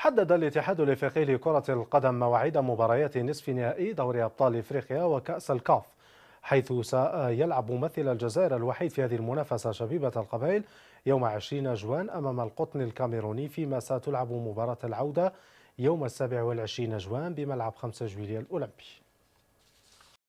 حدد الاتحاد الافريقي لكرة القدم مواعيد مباريات نصف نهائي دوري ابطال افريقيا وكأس الكاف حيث سيلعب ممثل الجزائر الوحيد في هذه المنافسة شبيبة القبائل يوم 20 جوان أمام القطن الكاميروني فيما ستلعب مباراة العودة يوم 27 جوان بملعب 5 جويلية الأولمبي